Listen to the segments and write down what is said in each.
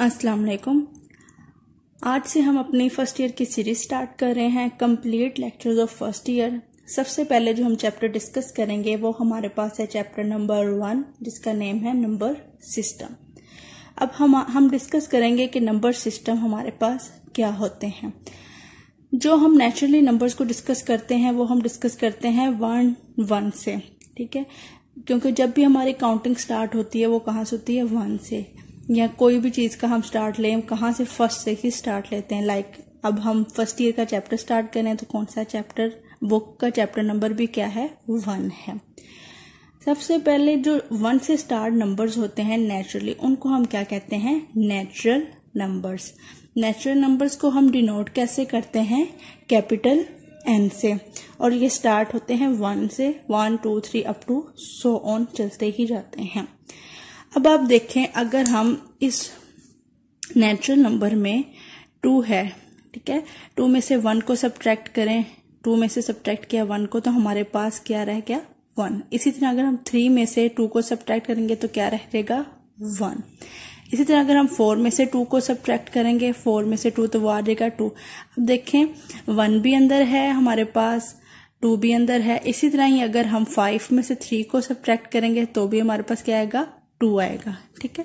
अस्सलाम वालेकुम आज से हम अपनी फ़र्स्ट ईयर की सीरीज़ स्टार्ट कर रहे हैं complete lectures of first year सबसे पहले जो हम चैप्टर डिस्कस करेंगे वो हमारे पास है चैप्टर नंबर वन जिसका नेम है नंबर सिस्टम अब हम हम डिस्कस करेंगे कि नंबर सिस्टम हमारे पास क्या होते हैं जो हम नेचुरली नंबर्स को डिस्कस करते हैं वो हम डिस्कस करते हैं वन वन से ठीक है क्योंकि जब भी हमारी काउंटिंग स्टार्ट होती है वो कहाँ से होती है वन से या कोई भी चीज़ का हम स्टार्ट लें कहाँ से फर्स्ट से ही स्टार्ट लेते हैं लाइक like, अब हम फर्स्ट ईयर का चैप्टर स्टार्ट करें तो कौन सा चैप्टर बुक का चैप्टर नंबर भी क्या है वन है सबसे पहले जो वन से स्टार्ट नंबर्स होते हैं नेचुरली उनको हम क्या कहते हैं नेचुरल नंबर्स नेचुरल नंबर्स को हम डिनोट कैसे करते हैं कैपिटल एन से और ये स्टार्ट होते हैं वन से one two three up to so on चलते ही जाते हैं अब आप देखें अगर हम इस नेचुरल नंबर में टू है ठीक है टू में से वन को सब्ट्रैक्ट करें टू में से सब्ट्रैक्ट किया वन को तो हमारे पास क्या रह गया वन इसी तरह अगर हम थ्री में से टू को सब्ट्रैक्ट करेंगे तो क्या रह जाएगा वन इसी तरह अगर हम फोर में से टू को सब्ट्रैक्ट करेंगे फोर में से टू तो वो आ जाएगा टू अब देखें वन भी अंदर है हमारे पास टू भी अंदर है इसी तरह ही अगर हम फाइव में से थ्री को सब्ट्रैक्ट करेंगे तो भी हमारे पास क्या आएगा टू आएगा ठीक है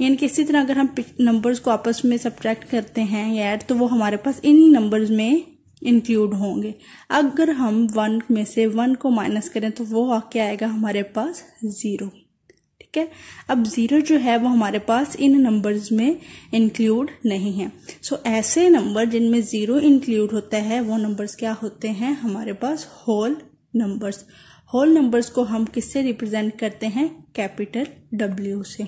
यानी कि इसी तरह अगर हम नंबर्स को आपस में सब्ट्रैक्ट करते हैं या ऐड तो वो हमारे पास इन्हीं नंबर्स में इंक्लूड होंगे अगर हम वन में से वन को माइनस करें तो वो क्या आएगा हमारे पास ज़ीरो ठीक है अब ज़ीरो जो है वो हमारे पास इन नंबर्स में इंक्लूड नहीं है सो so, ऐसे नंबर जिनमें ज़ीरो इंक्लूड होता है वो नंबर्स क्या होते हैं हमारे पास होल नंबर्स होल नंबर्स को हम किससे रिप्रेजेंट करते हैं कैपिटल डब्ल्यू से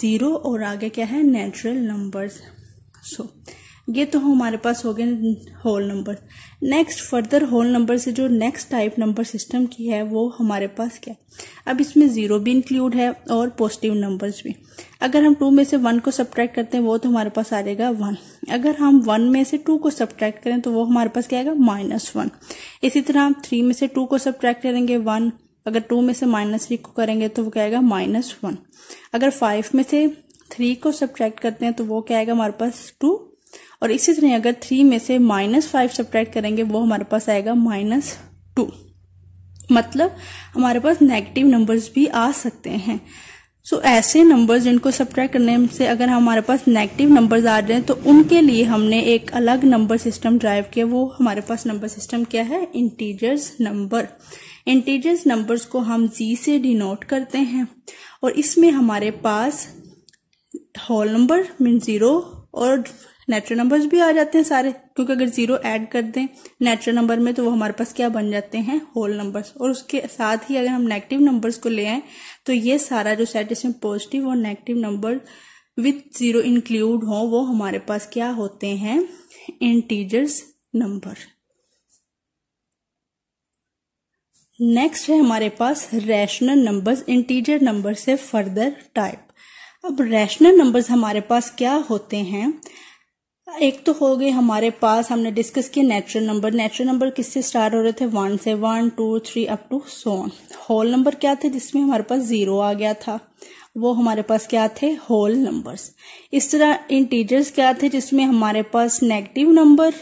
ज़ीरो और आगे क्या है नेचुरल नंबर्स सो so, ये तो हमारे पास हो गए whole number next further whole number से जो नेक्स्ट टाइप नंबर सिस्टम की है वो हमारे पास क्या है अब इसमें ज़ीरो भी इंक्लूड है और पॉजिटिव नंबर्स भी अगर हम टू में से वन को सब्ट्रैक्ट करते हैं वो तो हमारे पास आ जाएगा वन अगर हम वन में से टू को सब्ट्रैक्ट करें तो वो हमारे पास क्या आएगा माइनस वन इसी तरह हम थ्री में से टू को सब्ट्रैक्ट करेंगे वन अगर टू में से माइनस थ्री को करेंगे तो वो क्या आएगा माइनस वन अगर फाइव में से थ्री को सब्ट्रैक्ट करते हैं तो वो क्या आएगा हमारे पास टू और इसी तरह अगर थ्री में से माइनस फाइव सब्ट्रैक्ट करेंगे वो हमारे पास आएगा माइनस टू मतलब हमारे पास नेगेटिव नंबर्स भी आ सकते हैं सो so, ऐसे नंबर्स जिनको सब्ट्रैक्ट करने से अगर हमारे पास नेगेटिव नंबर्स आ रहे हैं तो उनके लिए हमने एक अलग नंबर सिस्टम ड्राइव किया वो हमारे पास नंबर सिस्टम क्या है इंटीजर्स नंबर इंटीजर्स नंबर्स को हम जी से डिनोट करते हैं और इसमें हमारे पास होल नंबर मीन ज़ीरो और नेचुरल नंबर्स भी आ जाते हैं सारे क्योंकि अगर जीरो ऐड कर दें नेचुरल नंबर में तो वो हमारे पास क्या बन जाते हैं होल नंबर्स और उसके साथ ही अगर हम नेगेटिव नंबर्स को ले आए तो ये सारा जो सेट इसमें पॉजिटिव और negative number with zero include हो वो हमारे पास क्या होते हैं इंटीजर्स नंबर नेक्स्ट है हमारे पास रैशनल नंबर्स इंटीजर नंबर से फर्दर टाइप अब रैशनल नंबर्स हमारे पास क्या होते हैं एक तो हो गए हमारे पास हमने डिस्कस किए नेचुरल नंबर नेचुरल नंबर किससे स्टार्ट हो रहे थे वन से one two three up to so on whole number क्या थे जिसमें हमारे पास जीरो आ गया था वो हमारे पास क्या थे होल नंबर्स इस तरह इंटीजर्स क्या थे जिसमें हमारे पास negative number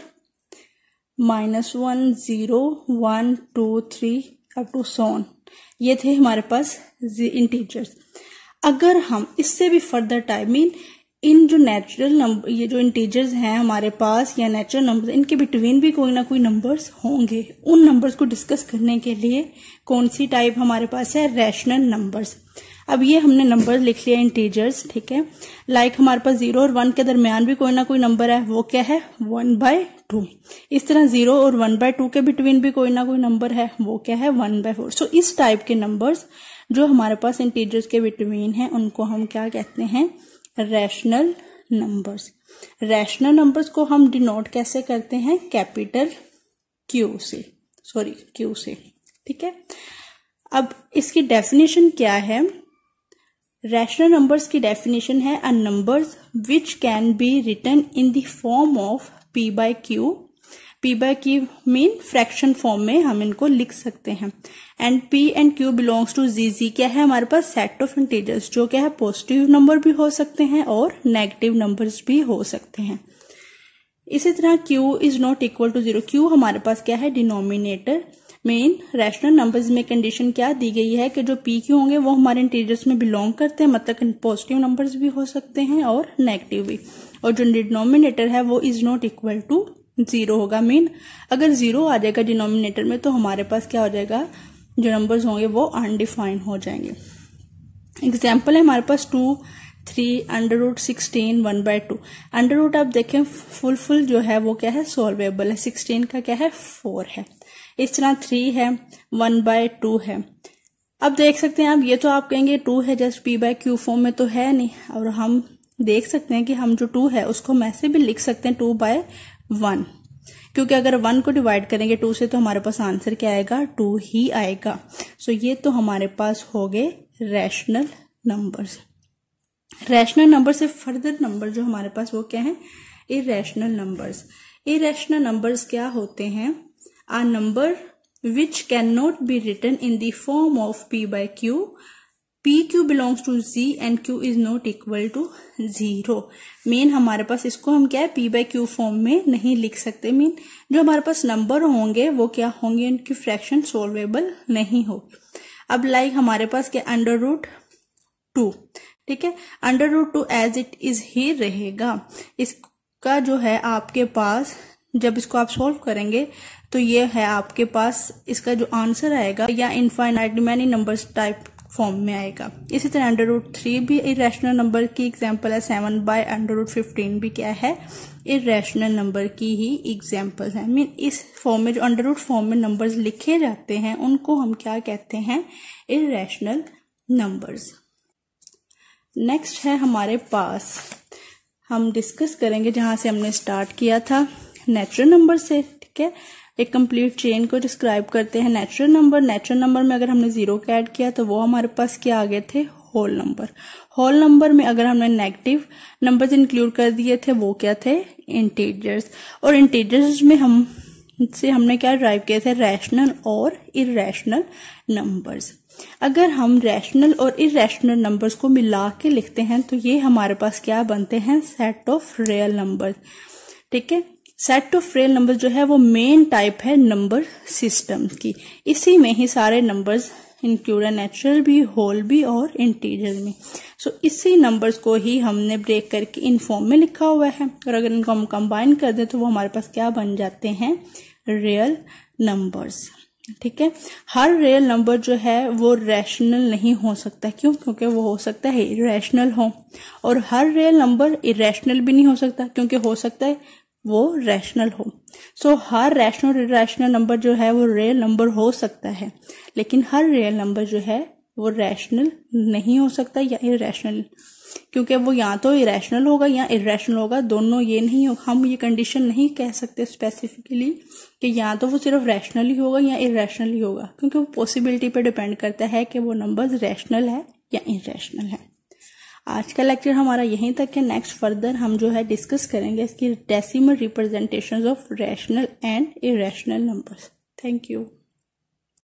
minus one zero one two three up to so on ये थे हमारे पास इंटीजर्स अगर हम इससे भी फर्दर टाइम मीन इन जो नेचुरल नंबर ये जो इंटीजर्स हैं हमारे पास या नेचुरल नंबर इनके बिटवीन भी कोई ना कोई नंबर्स होंगे उन नंबर्स को डिस्कस करने के लिए कौन सी टाइप हमारे पास है रैशनल नंबर्स अब ये हमने नंबर लिख लिया इंटीजर्स ठीक है लाइक like हमारे पास जीरो और वन के दरमियान भी कोई ना कोई नंबर है वो क्या है वन बाय टू इस तरह जीरो और वन बाय टू के बिटवीन भी कोई ना कोई नंबर है वो क्या है वन बाय फोर सो इस टाइप के नंबर्स जो हमारे पास इंटीजर्स के बिटवीन है उनको हम क्या कहते हैं रैशनल नंबर्स रैशनल नंबर्स को हम डिनोट कैसे करते हैं कैपिटल क्यू से सॉरी क्यू से ठीक है अब इसकी डेफिनेशन क्या है रैशनल नंबर्स की डेफिनेशन है a numbers which can be written in the form of P by Q P by Q mean fraction form में हम इनको लिख सकते हैं and P and Q belongs to Z Z क्या है हमारे पास सेट ऑफ इंटीजर्स जो क्या है पॉजिटिव नंबर भी हो सकते हैं और नेगेटिव नंबर्स भी हो सकते हैं इसी तरह q is not equal to zero q हमारे पास क्या है डिनोमिनेटर मेन रैशनल नंबर्स में कंडीशन क्या दी गई है कि जो पी क्यू होंगे वो हमारे इंटीजर्स में बिलोंग करते हैं मतलब पॉजिटिव नंबर्स भी हो सकते हैं और नेगेटिव भी और जो डिनोमिनेटर है वो is not equal to zero होगा मीन अगर ज़ीरो आ जाएगा डिनोमिनेटर में तो हमारे पास क्या हो जाएगा जो नंबर्स होंगे वो अनडिफाइंड हो जाएंगे एग्जाम्पल है हमारे पास two three under root sixteen one by two under root आप देखें फुल फुल जो है वो क्या है सोलवेबल है सिक्सटीन का क्या है फोर है इस तरह थ्री है वन बाय टू है अब देख सकते हैं आप ये तो आप कहेंगे टू है just P by Q form में तो है नहीं और हम देख सकते हैं कि हम जो टू है उसको हम ऐसे भी लिख सकते हैं टू बाय वन क्योंकि अगर वन को डिवाइड करेंगे टू से तो हमारे पास आंसर क्या आएगा टू ही आएगा सो so, ये तो हमारे पास हो गए रैशनल नंबर्स रैशनल नंबर से फर्दर नंबर जो हमारे पास वो क्या है इरेशनल नंबर्स इरेशनल नंबर्स क्या होते हैं a number which can not be written in the form of P by Q P Q belongs to Z and Q is not equal to zero मेन हमारे पास इसको हम क्या है पी बाई क्यू फॉर्म में नहीं लिख सकते मीन जो हमारे पास नंबर होंगे वो क्या होंगे उनकी फ्रैक्शन सोल्वेबल नहीं हो अब लाइक हमारे पास क्या अंडर रूट टू ठीक है under root two as it is ही रहेगा इसका जो है आपके पास जब इसको आप सॉल्व करेंगे तो ये है आपके पास इसका जो आंसर आएगा या infinite many numbers type form में आएगा इसी तरह अंडर रूट थ्री भी इरेशनल नंबर की एग्जाम्पल है seven by under root fifteen भी क्या है इरेशनल नंबर की ही एग्जाम्पल है मीन इस फॉर्म में जो अंडर रूट फॉर्म में नंबर्स लिखे जाते हैं उनको हम क्या कहते हैं इरेशनल नंबर्स नेक्स्ट है हमारे पास हम डिस्कस करेंगे जहां से हमने स्टार्ट किया था नेचुरल नंबर से ठीक है एक कंप्लीट चेन को डिस्क्राइब करते हैं नेचुरल नंबर नेचुरल नंबर में अगर हमने जीरो को ऐड किया तो वो हमारे पास क्या आ गए थे होल नंबर होल नंबर में अगर हमने नेगेटिव नंबर्स इंक्लूड कर दिए थे वो क्या थे इंटीजर्स और इंटीजर्स में हम से हमने क्या ड्राइव किए थे रैशनल और इरेशनल नंबर्स अगर हम रैशनल और इरेशनल नंबर्स को मिला के लिखते हैं तो ये हमारे पास क्या बनते हैं सेट ऑफ रियल नंबर्स ठीक है सेट ऑफ रियल नंबर जो है वो मेन टाइप है नंबर सिस्टम की इसी में ही सारे नंबर्स इंक्लूड है नेचुरल भी होल भी और इंटीरियर में सो so, इसी नंबर्स को ही हमने ब्रेक करके इन फॉर्म में लिखा हुआ है और अगर इनको हम कंबाइन कर दें तो वो हमारे पास क्या बन जाते हैं रियल नंबर्स ठीक है हर रियल नंबर जो है वो रैशनल नहीं हो सकता क्यों क्योंकि वो हो सकता है इरेशनल हो और हर रियल नंबर इरेशनल भी नहीं हो सकता क्योंकि हो सकता है वो रैशनल हो सो so, हर रैशनल इेशनल नंबर जो है वो रियल नंबर हो सकता है लेकिन हर रियल नंबर जो है वो रैशनल नहीं हो सकता या इरेशनल क्योंकि वो या तो इरेशनल होगा या इरेशनल होगा दोनों ये नहीं होगा हम ये कंडीशन नहीं कह सकते स्पेसिफिकली कि या तो वो सिर्फ रैशनल ही होगा या इेशनल ही होगा क्योंकि वो पॉसिबिलिटी पे डिपेंड करता है कि वो नंबर्स रैशनल है या इरेशनल है आज का लेक्चर हमारा यहीं तक है नेक्स्ट फर्दर हम जो है डिस्कस करेंगे इसकी decimal representation of rational and irrational numbers thank you